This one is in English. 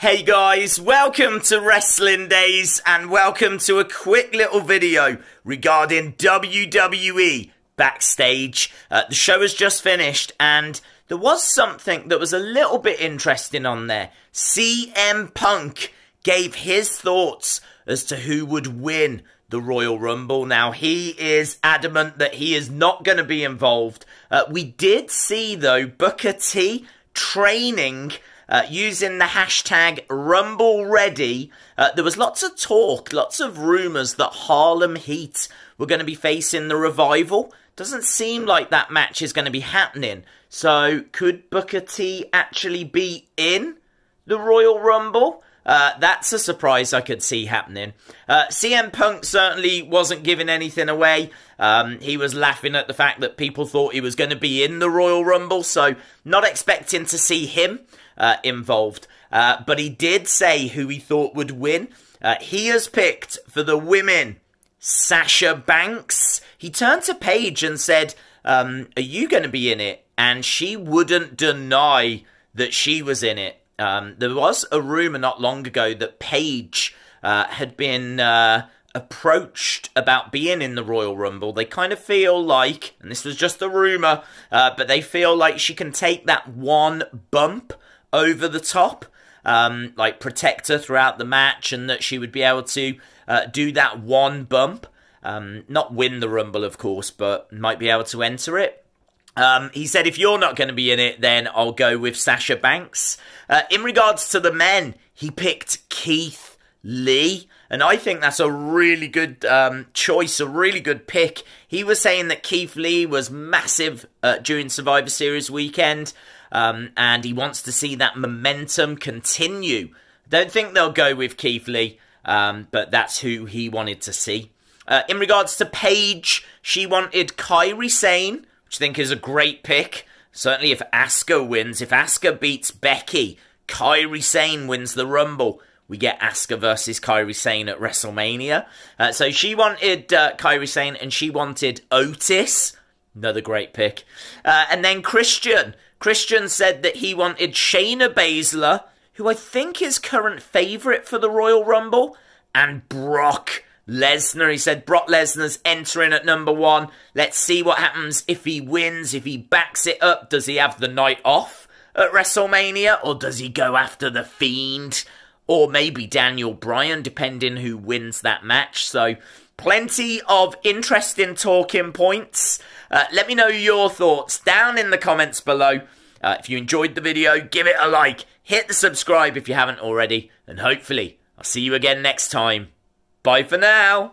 Hey guys, welcome to Wrestling Days and welcome to a quick little video regarding WWE Backstage. Uh, the show has just finished and there was something that was a little bit interesting on there. CM Punk gave his thoughts as to who would win the Royal Rumble. Now, he is adamant that he is not going to be involved. Uh, we did see, though, Booker T training uh, using the hashtag RumbleReady. Uh, there was lots of talk, lots of rumours that Harlem Heat were going to be facing the revival. Doesn't seem like that match is going to be happening. So, could Booker T actually be in the Royal Rumble? Uh, that's a surprise I could see happening. Uh, CM Punk certainly wasn't giving anything away. Um, he was laughing at the fact that people thought he was going to be in the Royal Rumble, so not expecting to see him uh, involved. Uh, but he did say who he thought would win. Uh, he has picked for the women Sasha Banks. He turned to Paige and said, um, Are you going to be in it? And she wouldn't deny that she was in it. Um, there was a rumor not long ago that Paige uh, had been uh, approached about being in the Royal Rumble. They kind of feel like, and this was just a rumor, uh, but they feel like she can take that one bump over the top, um, like her throughout the match, and that she would be able to uh, do that one bump. Um, not win the Rumble, of course, but might be able to enter it. Um, he said, if you're not going to be in it, then I'll go with Sasha Banks. Uh, in regards to the men, he picked Keith Lee. And I think that's a really good um, choice, a really good pick. He was saying that Keith Lee was massive uh, during Survivor Series weekend um, and he wants to see that momentum continue. Don't think they'll go with Keith Lee, um, but that's who he wanted to see. Uh, in regards to Paige, she wanted Kyrie Sane, which I think is a great pick. Certainly, if Asuka wins, if Asuka beats Becky, Kyrie Sane wins the Rumble. We get Asuka versus Kyrie Sane at WrestleMania. Uh, so she wanted uh, Kyrie Sane and she wanted Otis. Another great pick. Uh, and then Christian. Christian said that he wanted Shayna Baszler, who I think is current favourite for the Royal Rumble, and Brock Lesnar. He said Brock Lesnar's entering at number one. Let's see what happens if he wins, if he backs it up. Does he have the night off at WrestleMania, or does he go after The Fiend? or maybe Daniel Bryan, depending who wins that match. So, plenty of interesting talking points. Uh, let me know your thoughts down in the comments below. Uh, if you enjoyed the video, give it a like, hit the subscribe if you haven't already, and hopefully, I'll see you again next time. Bye for now.